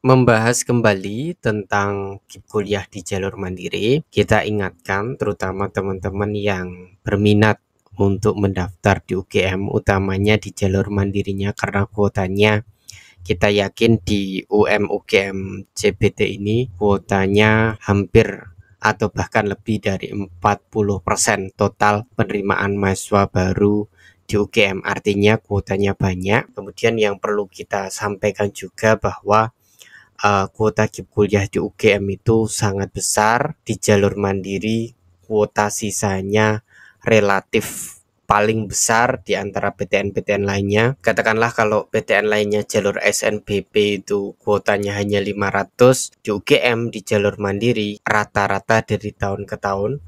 membahas kembali tentang kuliah di jalur mandiri, kita ingatkan terutama teman-teman yang berminat untuk mendaftar di UGM utamanya di jalur mandirinya karena kuotanya kita yakin di UM UGM CBT ini kuotanya hampir atau bahkan lebih dari 40% total penerimaan mahasiswa baru di UGM artinya kuotanya banyak. Kemudian yang perlu kita sampaikan juga bahwa uh, kuota kuliah di UGM itu sangat besar di jalur mandiri kuota sisanya relatif paling besar di antara PTN-PTN lainnya. Katakanlah kalau PTN lainnya jalur SNBP itu kuotanya hanya 500, di UGM di jalur mandiri rata-rata dari tahun ke tahun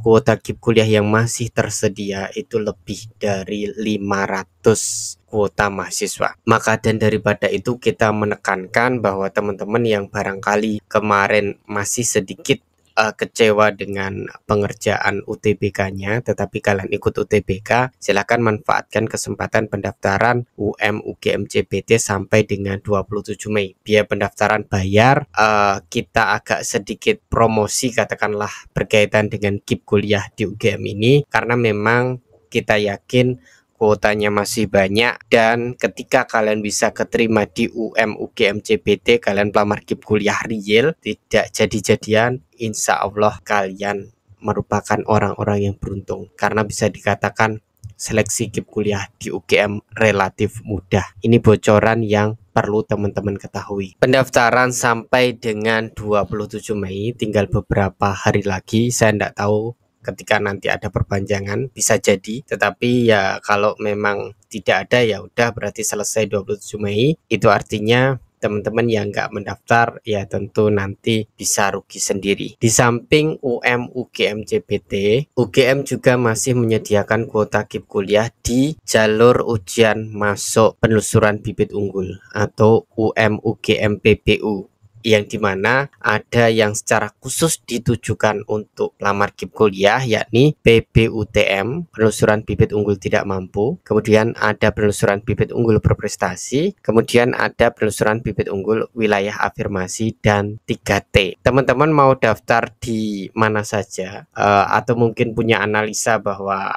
kuota kip kuliah yang masih tersedia itu lebih dari 500 kuota mahasiswa. Maka dan daripada itu kita menekankan bahwa teman-teman yang barangkali kemarin masih sedikit uh, kecewa dengan pengerjaan UTBK-nya, tetapi kalian ikut UTBK, silakan manfaatkan kesempatan pendaftaran UM UGM CBT sampai dengan 27 Mei. Biaya pendaftaran bayar, uh, kita agak sedikit promosi katakanlah berkaitan dengan kip kuliah di UGM ini karena memang kita yakin kuotanya masih banyak dan ketika kalian bisa keterima di UM UGM CBT kalian pelamar kip kuliah real tidak jadi-jadian insya Allah kalian merupakan orang-orang yang beruntung karena bisa dikatakan seleksi kip kuliah di UGM relatif mudah. Ini bocoran yang perlu teman-teman ketahui. Pendaftaran sampai dengan 27 Mei tinggal beberapa hari lagi. Saya tidak tahu ketika nanti ada perpanjangan bisa jadi tetapi ya kalau memang tidak ada ya udah berarti selesai 27 Mei itu artinya teman-teman yang nggak mendaftar ya tentu nanti bisa rugi sendiri. Di samping UM UGM JPT, UGM juga masih menyediakan kuota kip kuliah di jalur ujian masuk penelusuran bibit unggul atau UM UGM PBU yang dimana ada yang secara khusus ditujukan untuk lamar kip kuliah yakni PBUTM penelusuran bibit unggul tidak mampu kemudian ada penelusuran bibit unggul berprestasi kemudian ada penelusuran bibit unggul wilayah afirmasi dan 3T teman-teman mau daftar di mana saja uh, atau mungkin punya analisa bahwa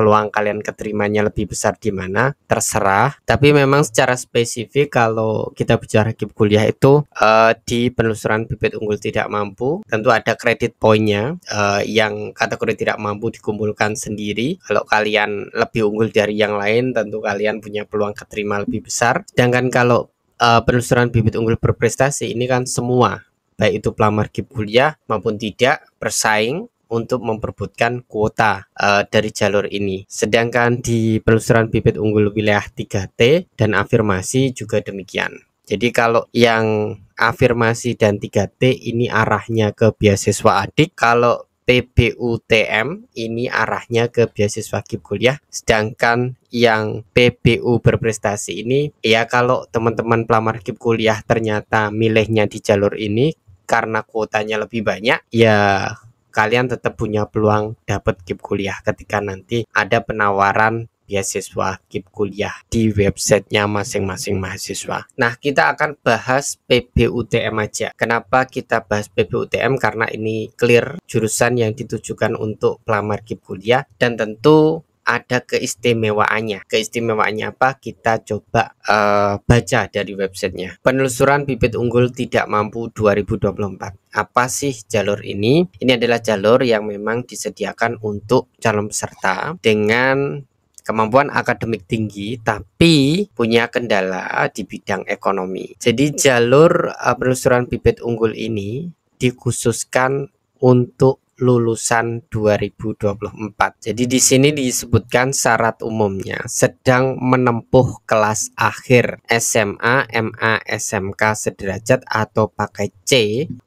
peluang kalian keterimanya lebih besar di mana terserah tapi memang secara spesifik kalau kita bicara kip kuliah itu uh, di penelusuran bibit unggul tidak mampu tentu ada kredit poinnya uh, yang kategori tidak mampu dikumpulkan sendiri kalau kalian lebih unggul dari yang lain tentu kalian punya peluang keterima lebih besar sedangkan kalau uh, penelusuran bibit unggul berprestasi ini kan semua baik itu pelamar kip kuliah maupun tidak bersaing untuk memperbutkan kuota uh, dari jalur ini. Sedangkan di penelusuran bibit unggul wilayah 3T dan afirmasi juga demikian. Jadi kalau yang afirmasi dan 3T ini arahnya ke beasiswa adik, kalau PBUTM ini arahnya ke beasiswa kip kuliah sedangkan yang PBU berprestasi ini ya kalau teman-teman pelamar kip kuliah ternyata milihnya di jalur ini karena kuotanya lebih banyak ya kalian tetap punya peluang dapat kip kuliah ketika nanti ada penawaran beasiswa kip kuliah di websitenya masing-masing mahasiswa. Nah, kita akan bahas PBUTM aja. Kenapa kita bahas PBUTM? Karena ini clear jurusan yang ditujukan untuk pelamar kip kuliah dan tentu ada keistimewaannya. Keistimewaannya apa? Kita coba uh, baca dari websitenya. Penelusuran bibit unggul tidak mampu 2024. Apa sih jalur ini? Ini adalah jalur yang memang disediakan untuk calon peserta dengan kemampuan akademik tinggi tapi punya kendala di bidang ekonomi. Jadi jalur eh, penelusuran bibit unggul ini dikhususkan untuk lulusan 2024. Jadi di sini disebutkan syarat umumnya sedang menempuh kelas akhir SMA, MA, SMK sederajat atau pakai C,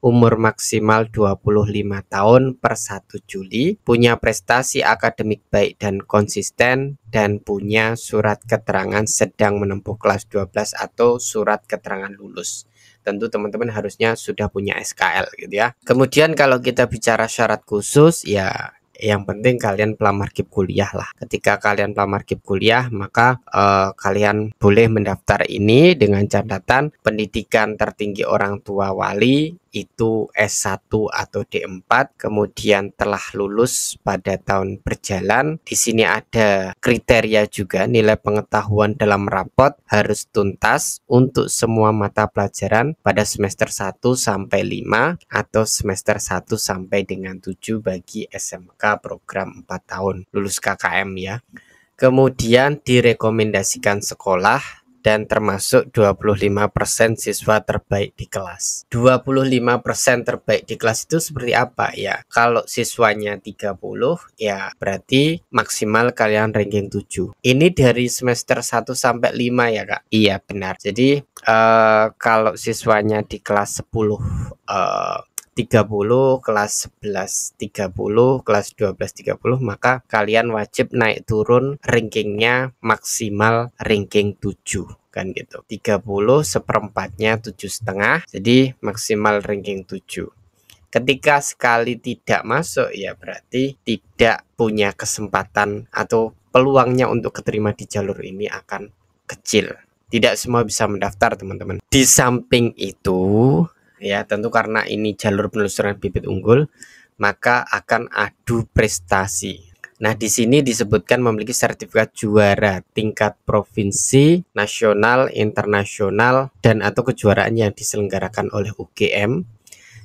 umur maksimal 25 tahun per 1 Juli, punya prestasi akademik baik dan konsisten dan punya surat keterangan sedang menempuh kelas 12 atau surat keterangan lulus tentu teman-teman harusnya sudah punya SKL gitu ya. Kemudian kalau kita bicara syarat khusus ya yang penting kalian pelamar kip kuliah lah. Ketika kalian pelamar kip kuliah, maka eh, kalian boleh mendaftar ini dengan catatan pendidikan tertinggi orang tua wali itu S1 atau D4 kemudian telah lulus pada tahun berjalan di sini ada kriteria juga nilai pengetahuan dalam rapot harus tuntas untuk semua mata pelajaran pada semester 1 sampai 5 atau semester 1 sampai dengan 7 bagi SMK program 4 tahun lulus KKM ya Kemudian direkomendasikan sekolah dan termasuk 25% siswa terbaik di kelas. 25% terbaik di kelas itu seperti apa ya? Kalau siswanya 30 ya berarti maksimal kalian ranking 7. Ini dari semester 1 sampai 5 ya Kak. Iya benar. Jadi uh, kalau siswanya di kelas 10 uh, 30 kelas 11 30 kelas 12 30 maka kalian wajib naik turun rankingnya maksimal ranking 7 kan gitu 30 seperempatnya tujuh setengah jadi maksimal ranking 7 ketika sekali tidak masuk ya berarti tidak punya kesempatan atau peluangnya untuk keterima di jalur ini akan kecil tidak semua bisa mendaftar teman-teman di samping itu ya tentu karena ini jalur penelusuran bibit unggul maka akan adu prestasi. Nah, di sini disebutkan memiliki sertifikat juara tingkat provinsi, nasional, internasional, dan atau kejuaraan yang diselenggarakan oleh UGM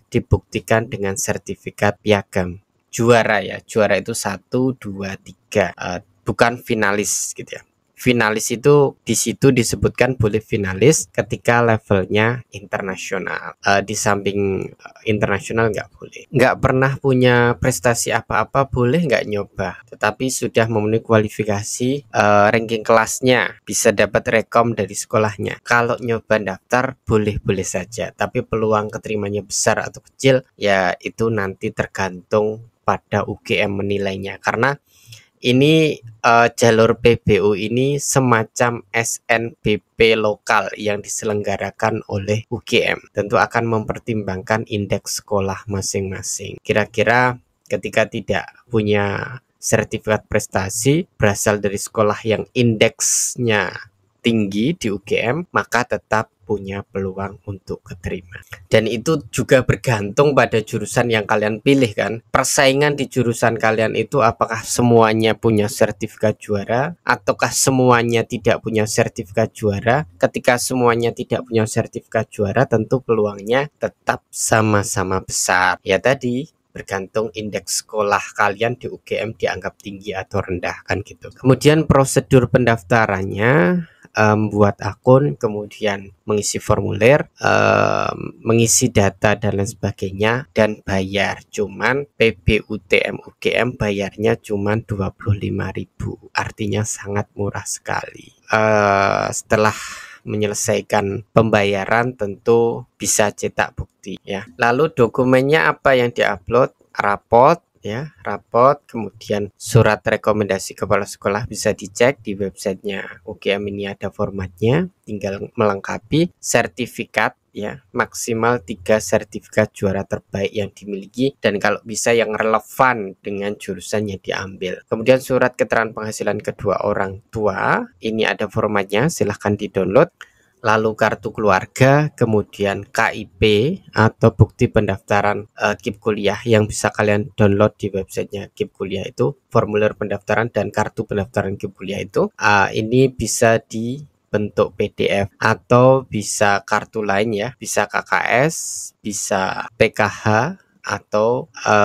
dibuktikan dengan sertifikat piagam. Juara ya, juara itu satu dua tiga eh, bukan finalis gitu ya finalis itu di situ disebutkan boleh finalis ketika levelnya internasional. Uh, di samping eh, internasional nggak boleh. Nggak pernah punya prestasi apa-apa boleh nggak nyoba, tetapi sudah memenuhi kualifikasi uh, ranking kelasnya bisa dapat rekom dari sekolahnya. Kalau nyoba daftar boleh-boleh saja, tapi peluang keterimanya besar atau kecil ya itu nanti tergantung pada UGM menilainya karena ini uh, jalur PBU ini semacam SNBP lokal yang diselenggarakan oleh UGM. Tentu akan mempertimbangkan indeks sekolah masing-masing. Kira-kira ketika tidak punya sertifikat prestasi berasal dari sekolah yang indeksnya tinggi di UGM, maka tetap punya peluang untuk keterima. Dan itu juga bergantung pada jurusan yang kalian pilih kan. Persaingan di jurusan kalian itu apakah semuanya punya sertifikat juara ataukah semuanya tidak punya sertifikat juara? Ketika semuanya tidak punya sertifikat juara tentu peluangnya tetap sama-sama besar. Ya tadi bergantung indeks sekolah kalian di UGM dianggap tinggi atau rendah kan gitu. Kemudian prosedur pendaftarannya membuat buat akun, kemudian mengisi formulir, um, mengisi data dan lain sebagainya dan bayar. Cuman PBUTM UGM bayarnya cuman 25.000. Artinya sangat murah sekali. Uh, setelah menyelesaikan pembayaran tentu bisa cetak bukti ya. Lalu dokumennya apa yang diupload? Rapot, ya, rapot, kemudian surat rekomendasi kepala sekolah bisa dicek di websitenya UGM ini ada formatnya, tinggal melengkapi sertifikat ya maksimal tiga sertifikat juara terbaik yang dimiliki dan kalau bisa yang relevan dengan jurusan yang diambil kemudian surat keterangan penghasilan kedua orang tua ini ada formatnya silahkan di download lalu kartu keluarga, kemudian KIP atau bukti pendaftaran uh, KIP kuliah yang bisa kalian download di websitenya KIP kuliah itu, formulir pendaftaran dan kartu pendaftaran KIP kuliah itu, uh, ini bisa di bentuk PDF atau bisa kartu lain ya, bisa KKS, bisa PKH atau e,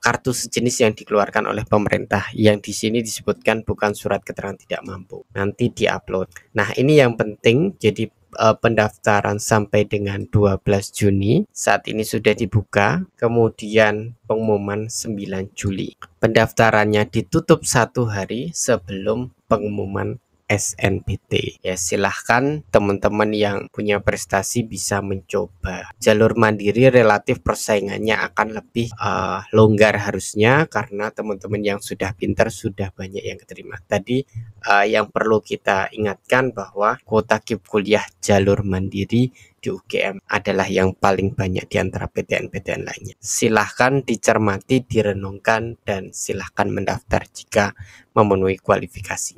kartu sejenis yang dikeluarkan oleh pemerintah yang di sini disebutkan bukan surat keterangan tidak mampu nanti diupload. Nah, ini yang penting jadi e, pendaftaran sampai dengan 12 Juni. Saat ini sudah dibuka, kemudian pengumuman 9 Juli. Pendaftarannya ditutup satu hari sebelum pengumuman SNPT. Ya silahkan teman-teman yang punya prestasi bisa mencoba. Jalur mandiri relatif persaingannya akan lebih uh, longgar harusnya karena teman-teman yang sudah pintar sudah banyak yang keterima. Tadi uh, yang perlu kita ingatkan bahwa kuota kip kuliah jalur mandiri di UGM adalah yang paling banyak di antara PTN-PTN lainnya. Silahkan dicermati, direnungkan, dan silahkan mendaftar jika memenuhi kualifikasinya.